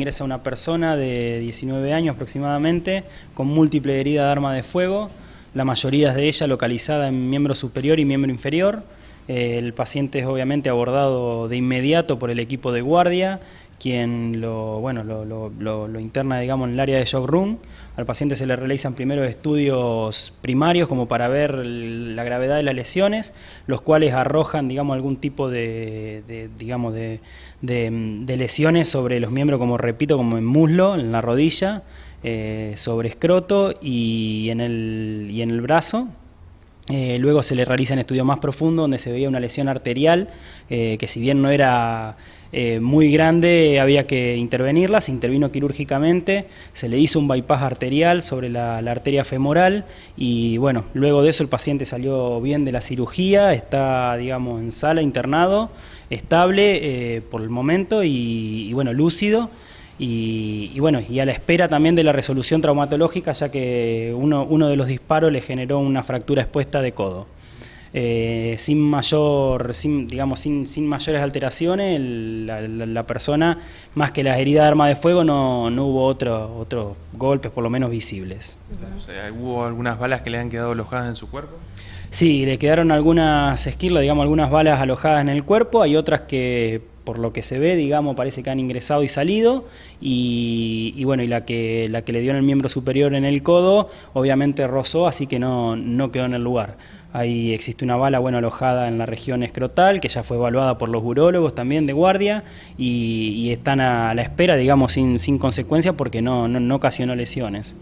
Ingresa una persona de 19 años aproximadamente con múltiple herida de arma de fuego, la mayoría de ella localizada en miembro superior y miembro inferior. Eh, el paciente es obviamente abordado de inmediato por el equipo de guardia quien lo, bueno, lo, lo, interna digamos, en el área de shock room. Al paciente se le realizan primero estudios primarios como para ver la gravedad de las lesiones, los cuales arrojan digamos, algún tipo de, digamos, de, lesiones sobre los miembros, como repito, como en muslo, en la rodilla, eh, sobre escroto y en el, y en el brazo eh, luego se le realiza un estudio más profundo donde se veía una lesión arterial eh, que si bien no era eh, muy grande había que intervenirla, se intervino quirúrgicamente, se le hizo un bypass arterial sobre la, arteria femoral y bueno, luego de eso el paciente salió bien de la cirugía, está digamos en sala internado, estable por el momento y bueno, lúcido. Y, bueno, y a la espera también de la resolución traumatológica, ya que uno, uno de los disparos le generó una fractura expuesta de codo. Eh, sin mayor, sin, digamos, sin, mayores alteraciones, la, persona, más que las heridas de arma de fuego, no, hubo otros golpes, por lo menos visibles. ¿Hubo algunas balas que le han quedado alojadas en su cuerpo? Sí, le quedaron algunas esquirlas, digamos, algunas balas alojadas en el cuerpo, hay otras que por lo que se ve, digamos, parece que han ingresado y salido. Y, bueno, y la que, le dio en el miembro superior en el codo, obviamente rozó, así que no, no quedó en el lugar. Ahí existe una bala, bueno, alojada en la región escrotal, que ya fue evaluada por los urólogos también de guardia, y, están a la espera, digamos, sin, sin consecuencia porque no, no ocasionó lesiones.